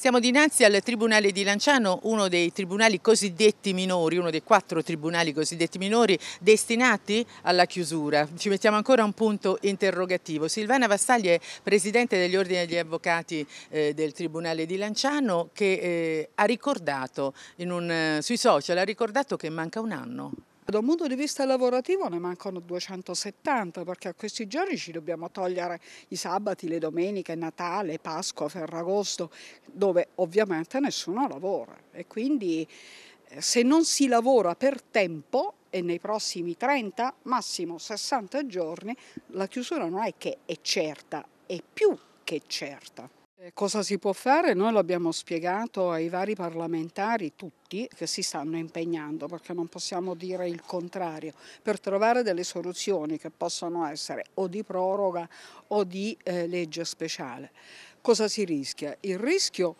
Siamo dinanzi al Tribunale di Lanciano, uno dei tribunali cosiddetti minori, uno dei quattro tribunali cosiddetti minori destinati alla chiusura. Ci mettiamo ancora un punto interrogativo. Silvana Vassagli è presidente degli ordini degli avvocati eh, del Tribunale di Lanciano che eh, ha ricordato un, eh, sui social ha ricordato che manca un anno da un punto di vista lavorativo ne mancano 270 perché a questi giorni ci dobbiamo togliere i sabati, le domeniche, Natale, Pasqua, Ferragosto, dove ovviamente nessuno lavora e quindi eh, se non si lavora per tempo e nei prossimi 30, massimo 60 giorni, la chiusura non è che è certa, è più che certa. Eh, cosa si può fare? Noi l'abbiamo spiegato ai vari parlamentari, tutti, che si stanno impegnando, perché non possiamo dire il contrario, per trovare delle soluzioni che possono essere o di proroga o di eh, legge speciale. Cosa si rischia? Il rischio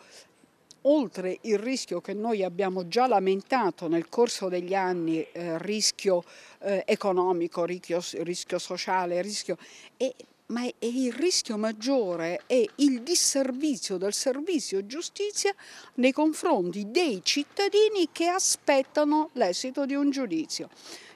oltre il rischio che noi abbiamo già lamentato nel corso degli anni, eh, rischio eh, economico, rischio, rischio, sociale, rischio, e ma è il rischio maggiore è il disservizio del servizio giustizia nei confronti dei cittadini che aspettano l'esito di un giudizio.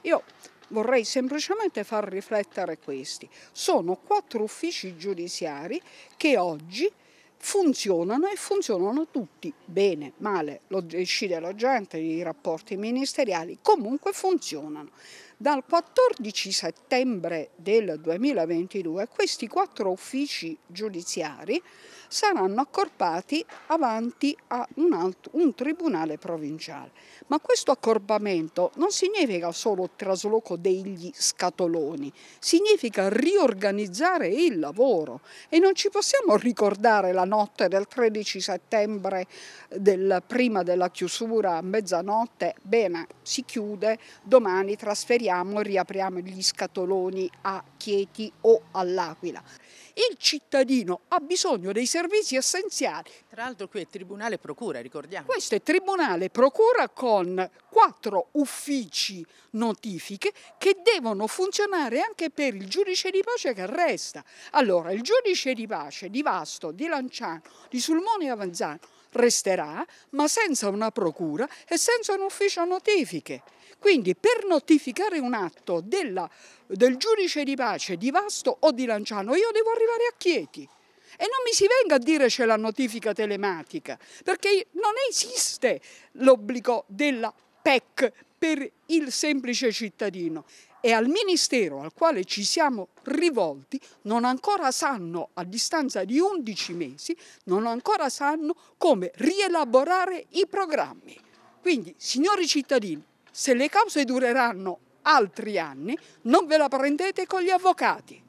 Io vorrei semplicemente far riflettere questi. Sono quattro uffici giudiziari che oggi funzionano e funzionano tutti, bene, male, lo decide la gente, i rapporti ministeriali, comunque funzionano. Dal 14 settembre del 2022 questi quattro uffici giudiziari saranno accorpati avanti a un, altro, un tribunale provinciale. Ma questo accorpamento non significa solo trasloco degli scatoloni, significa riorganizzare il lavoro e non ci possiamo ricordare la notte del 13 settembre del, prima della chiusura a mezzanotte, bene, si chiude, domani trasferiamo speriamo riapriamo gli scatoloni a Chieti o all'Aquila. Il cittadino ha bisogno dei servizi essenziali. Tra l'altro qui è Tribunale Procura, ricordiamo. Questo è Tribunale Procura con quattro uffici notifiche che devono funzionare anche per il giudice di pace che resta. Allora, il giudice di pace di Vasto, di Lanciano, di Sulmone e Avanzano resterà, ma senza una procura e senza un ufficio notifiche. Quindi per notificare un atto della, del giudice di pace di Vasto o di Lanciano io devo arrivare a Chieti. E non mi si venga a dire c'è la notifica telematica, perché non esiste l'obbligo della PEC per il semplice cittadino e al Ministero al quale ci siamo rivolti non ancora sanno, a distanza di 11 mesi, non ancora sanno come rielaborare i programmi. Quindi, signori cittadini, se le cause dureranno altri anni, non ve la prendete con gli avvocati.